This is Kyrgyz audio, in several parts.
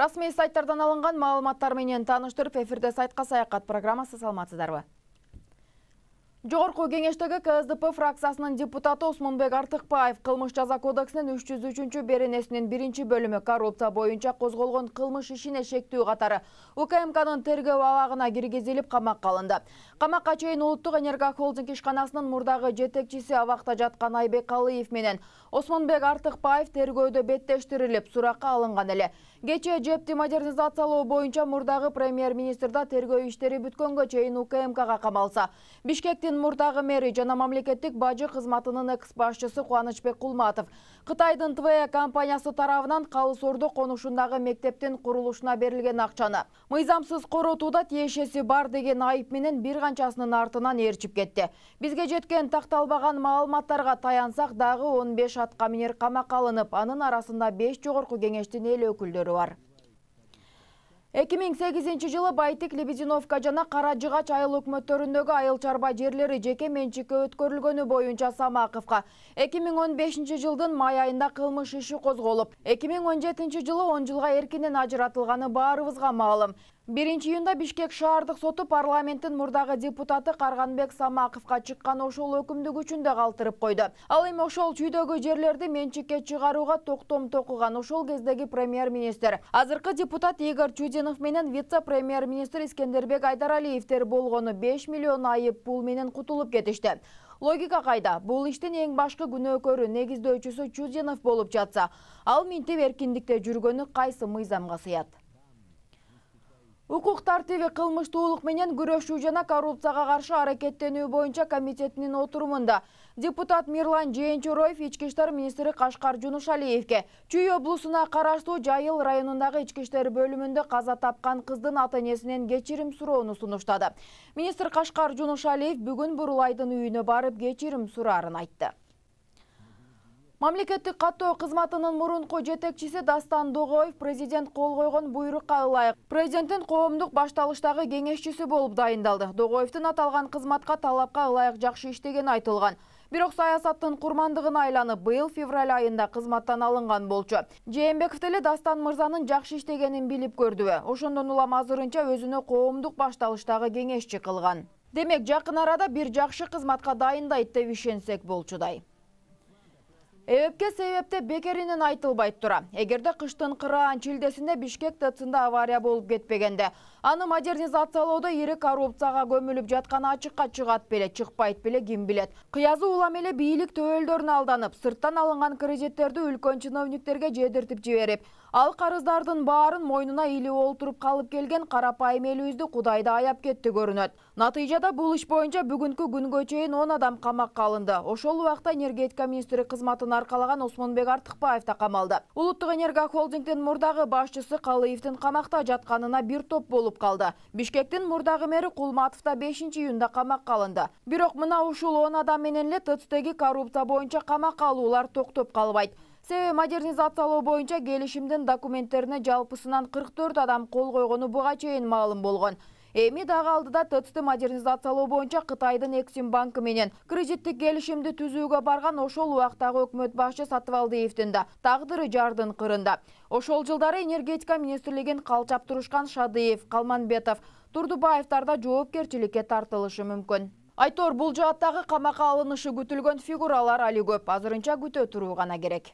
Расмей сайттардан алынған менен таныштырып, эфирді сайтқа саяқат программасы ба? жогорку кеңештеги ксдп фракциясынын депутаты осмонбек артыкбаев кылмыш жаза кодексинин үч жүз үчүнчү беренесинин биринчи бөлүмү коррупция боюнча козголгон кылмыш ишине шектүү катары укмкнын тергөө абагына киргизилип камакка алынды камакка чейин улуттук энерго холдинг ишканасынын мурдагы жетекчиси абакта жаткан айбек калыев менен осмонбек артыкбаев тергөөдө беттештирилип суракка алынган эле кечээ жепти модернизациялоо боюнча мурдагы премьер министр да тергөө иштери бүткөнгө чейин укмкга камалса бишкектин мурдагы мэри жана мамлекеттик бажы кызматынын экс башчысы кубанычбек кулматов кытайдын тв компаниясы тарабынан калыс ордо конушундагы мектептин курулушуна берилген акчаны мыйзамсыз коротууда тиешеси бар деген айып менен бир канчасынын артынан ээрчип кетти бизге жеткен такталбаган маалыматтарга таянсак дагы 15 атка минер камакка алынып анын арасында 5 жогорку кеңештин эл өкүлдөрү бар эки миң сегизинчи жылы байтик лебединовка жана кара жыгач айыл өкмөттөрүндөгү айыл чарба жерлери жеке менчикке өткөрүлгөнү боюнча самаковго эки миң он бешинчи жылдын май айында кылмыш иши козголуп эки миң он жетинчи жылы он жылга эркинен ажыратылганы баарыбызга маалым биринчи июнда бишкек шаардык соту парламенттин мурдагы депутаты карганбек самаковго чыккан ошол өкүмдү күчүндө калтырып койду ал эми ошол чүйдөгү жерлерди менчикке чыгарууга токтом токуган ошол кездеги премьер министр азыркы депутат игорь чудинов менен вице премьер министр искендербек айдаралиевтер болгону беш миллион айып пул менен кутулуп кетишти логика кайда бул иштин эң башкы күнөөкөрү негиздөөчүсү чудинов болуп жатса ал минтип эркиндикте жүргөнү кайсы мыйзамга сыят укук тартиби кылмыштуулук менен күрөшүү жана коррупцияга каршы аракеттенүү боюнча комитетинин отурумунда депутат мирлан жээнчороев ички иштер министри кашкар жунушалиевке чүй облусуна караштуу жайыл районундагы ички иштер бөлүмүндө каза тапкан кыздын ата энесинен кечирим суроону сунуштады министр кашкар жунушалиев бүгүн бурулайдын үйүнө барып кечирим сурарын айтты мамлекеттик каттоо кызматынын мурунку жетекчиси дастан догоев президент кол койгон буйрукка ылайык президенттин коомдук башталыштагы кеңешчиси болуп дайындалды догоевдин аталган кызматка талапка ылайык жакшы иштегени айтылган бирок саясаттын курмандыгына айланып быйыл февраль айында кызматтан алынган болчу жээнбеков деле дастан мырзанын жакшы иштегенин билип көрдүбү ошондон улам азырынча өзүнө коомдук башталыштагы кеңешчи кылган демек жакын арада бир жакшы кызматка дайындайт деп ишенсек болчудай эбепке себеп бекеринен айтылбайт тура эгерде кыштын кыраан чилдесинде бишкек тэцинда авария болуп кетпегенде аны модернизациялоодо ири коррупцияга көмүлүп жатканы ачыкка чыгат беле чыкпайт беле ким билет кыязы улам эле бийлик төбөлдөрүнө алданып сырттан алынган кредиттерди үлкөн чиновниктерге жедиртип жиберип Ал қарыздардың барын мойнына иле олтырып қалып келген қарапай елімізді құдайда аяп кетті көрінеді. Натыйжада бұл іш бойынша бүгінгі күнге чейін 10 адам қамақ алынды. Ошол уақта энергетика министрі қызматын арқалаған Осмонбек Артықбаев та қамалды. Улуттық энерго холдингтің мұрдағы басшысы Қалыевтің қамақта жатқанына бір топ болып қалды. Бішкектің мұрдағы мэрі Құлматыфта та 5 июнда қамақ алынды. Бирок мына ушул 10 адам менен эле коррупция бойынша қамақ алуулар тоқтоп қалбайды. себеби модернизациялоо боюнча келишимдин документтерине жалпысынан кырк төрт адам кол койгону буга чейин маалым болгон эми дагы алдыда тэцти модернизациялоо боюнча кытайдын эксим банкы менен кредиттик келишимди түзүүгө барган ошол убактагы өкмөт башчы сатыбалдиевдин да тагдыры жардын кырында ошол жылдары энергетика министрлигин калчап турушкан шадыев калманбетов турдубаевдар да жоопкерчиликке тартылышы мүмкүн айтор бул жааттагы камакка алынышы күтүлгөн фигуралар али көп азырынча күтө туруу гана керек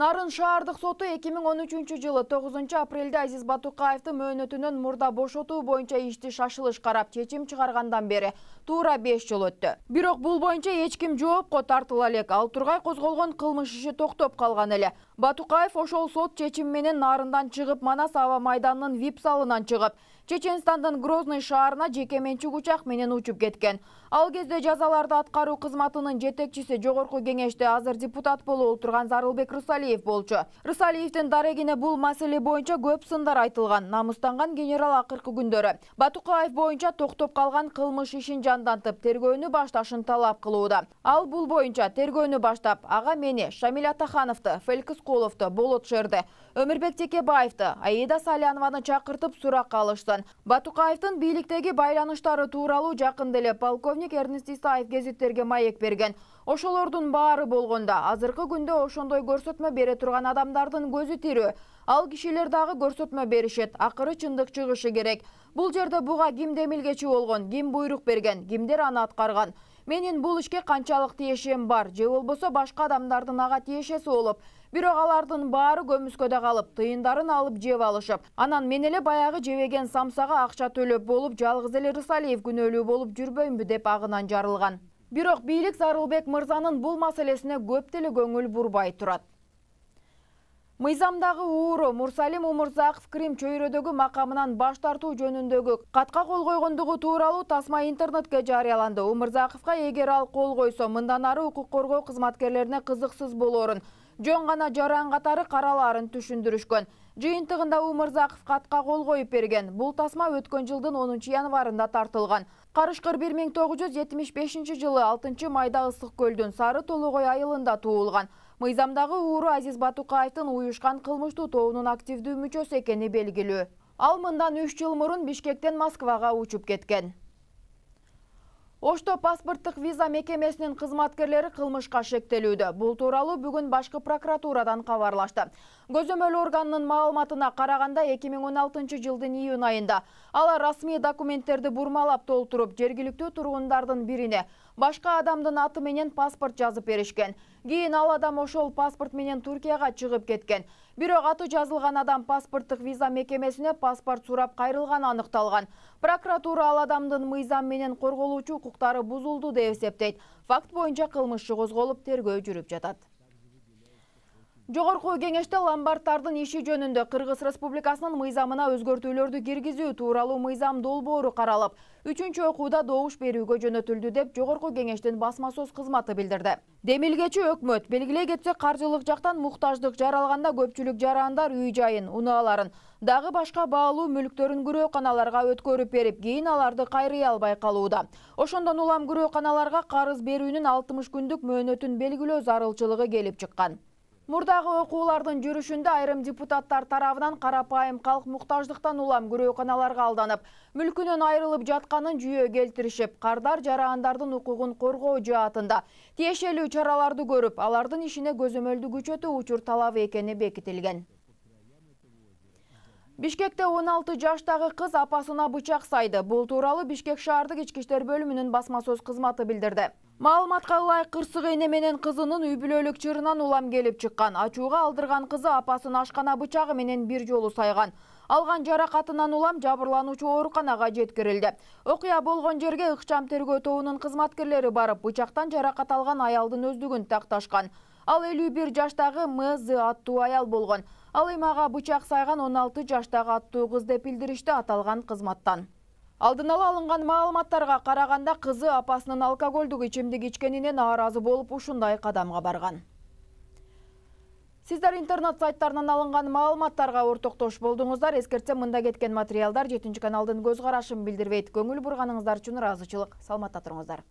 нарын шаардык соту эки миң он үчүнчү жылы тогузунчу апрелде азиз батукаевди мөөнөтүнөн мурда бошотуу боюнча ишти шашылыш карап чечим чыгаргандан бери туура беш жыл өттү бирок бул боюнча эч ким жоопко тартыла элек ал тургай козголгон кылмыш иши токтоп калган эле батукаев ошол сот чечими менен нарындан чыгып манас аба майданынын вип залынан чыгып чеченстандын грозный шаарына жеке менчик учак менен учуп кеткен ал кезде жазаларды аткаруу кызматынын жетекчиси жогорку кеңеште азыр депутат болуп отурган зарылбек Русалиев болчу Русалиевдин дарегине бул маселе боюнча көп сындар айтылган намыстанган генерал акыркы күндөрү батукаев боюнча токтоп калган кылмыш ишин жандантып тергөөнү башташын талап кылууда ал бул боюнча тергөөнү баштап ага мени шамиль Атахановту, фельк Коловту болот шерди өмүрбек текебаевди аида салянованы чакыртып суракка алыштын батукаевдин бийликтеги байланыштары тууралуу жакында эле полковник эрнист исаев гезиттерге маек берген ошолордун баары болгон да азыркы күндө ошондой көрсөтмө бере турган адамдардын көзү тирүү ал кишилер дагы көрсөтмө беришет акыры чындык чыгышы керек бул жерде буга ким демилгечи болгон ким буйрук берген кимдер аны аткарган менин бул ишке канчалык тиешем бар же болбосо башка адамдардын ага тиешеси болуп бирок алардын баары көмүскөдө калып тыйындарын алып жеп алышып анан мен эле баягы жебеген самсага акча төлөп болуп жалгыз эле рысалиев күнөөлүү болуп жүрбөймбү деп агынан жарылган бирок бийлик зарылбек мырзанын бул маселесине көп деле көңүл бурбай турат мыйзамдагы ууру мурсалим умурзаков крим чөйрөдөгү макамынан баш тартуу жөнүндөгү катка кол койгондугу тууралуу тасма интернетке жарыяланды умурзаковго эгер ал кол койсо мындан ары укук коргоо кызматкерлерине кызыксыз болорун жөн гана жаран катары каралаарын түшүндүрүшкөн жыйынтыгында умурзаков катка кол коюп берген бул тасма өткөн жылдын онунчу январында тартылган карышкыр бир миң тогуз жүз жетимиш бешинчи жылы алтынчы майда ысык көлдүн сары толугой айылында туулган мыйзамдагы ууру азиз батукаевдин уюшкан кылмыштуу тобунун активдүү мүчөсү экени белгилүү ал мындан үч жыл мурун бишкектен москвага учуп кеткен ошто паспорттук виза мекемесинин кызматкерлери кылмышка шектелүүдө бул тууралуу бүгүн башкы прокуратурадан кабарлашты көзөмөл органынын маалыматына караганда 2016 жылдын июнь айында алар расмий документтерди бурмалап толтуруп жергиликтүү тургундардын бирине башка адамдын аты менен паспорт жазып беришкен кийин ал адам ошол паспорт менен туркияга чыгып кеткен бирок аты жазылган адам паспорттук виза мекемесине паспорт сурап кайрылганы аныкталган прокуратура ал адамдын мыйзам менен корголуучу укуктары бузулду деп эсептейт факт боюнча кылмыш иши козголуп тергөө жүрүп жатат жогорку кеңеште ломбардтардын иши жөнүндө кыргыз республикасынын мыйзамына өзгөртүүлөрдү киргизүү тууралуу мыйзам долбоору каралып үчүнчү окууда добуш берүүгө жөнөтүлдү деп жогорку кеңештин басма сөз кызматы билдирди демилгечи өкмөт белгилей кетсек каржылык жактан муктаждык жаралганда көпчүлүк жарандар үй жайын унааларын дагы башка баалуу мүлктөрүн күрөөканаларга өткөрүп берип кийин аларды кайрый албай калууда ошондон улам күрөөканаларга карыз берүүнүн алтымыш күндүк мөөнөтүн белгилөө зарылчылыгы келип чыккан мурдагы окуулардын жүрүшүндө айрым депутаттар тарабынан карапайым калк муктаждыктан улам күрөөканаларга алданып мүлкүнөн айрылып жатканын жүйө келтиришип кардар жараандардын укугун коргоо жаатында тиешелүү чараларды көрүп алардын ишине көзөмөлдү күчөтүү учур талабы экени бекитилген бишкекте 16 жаштагы кыз апасына бычак сайды бул тууралуу бишкек шаардык ички иштер бөлүмүнүн басма сөз кызматы билдирди маалыматка ылайык кырсык эне менен кызынын үй бүлөлүк чырынан улам келип чыккан ачууга алдырган кызы апасын ашкана бычагы менен бир жолу сайган алган жаракатынан улам жабырлануучу ооруканага жеткирилди окуя болгон жерге ыкчам тергөө тобунун кызматкерлери барып бычактан жаракат алган аялдын өздүгүн такташкан ал элүү бир жаштагы мз аттуу аял болгон ал эми ага бычак сайган он алты жаштагы аттуу кыз деп билдиришти аталган кызматтан алдын ала алынган маалыматтарга караганда кызы апасынын алкоголдук ичимдик ичкенине нааразы болуп ушундай кадамга барган сиздер интернет сайттарынан алынган маалыматтарга ортоктош болдуңуздар эскертсем мында кеткен материалдар жетинчи каналдын көз карашын билдирбейт көңүл бурганыңыздар үчүн ыраазычылык саламатта туруңуздар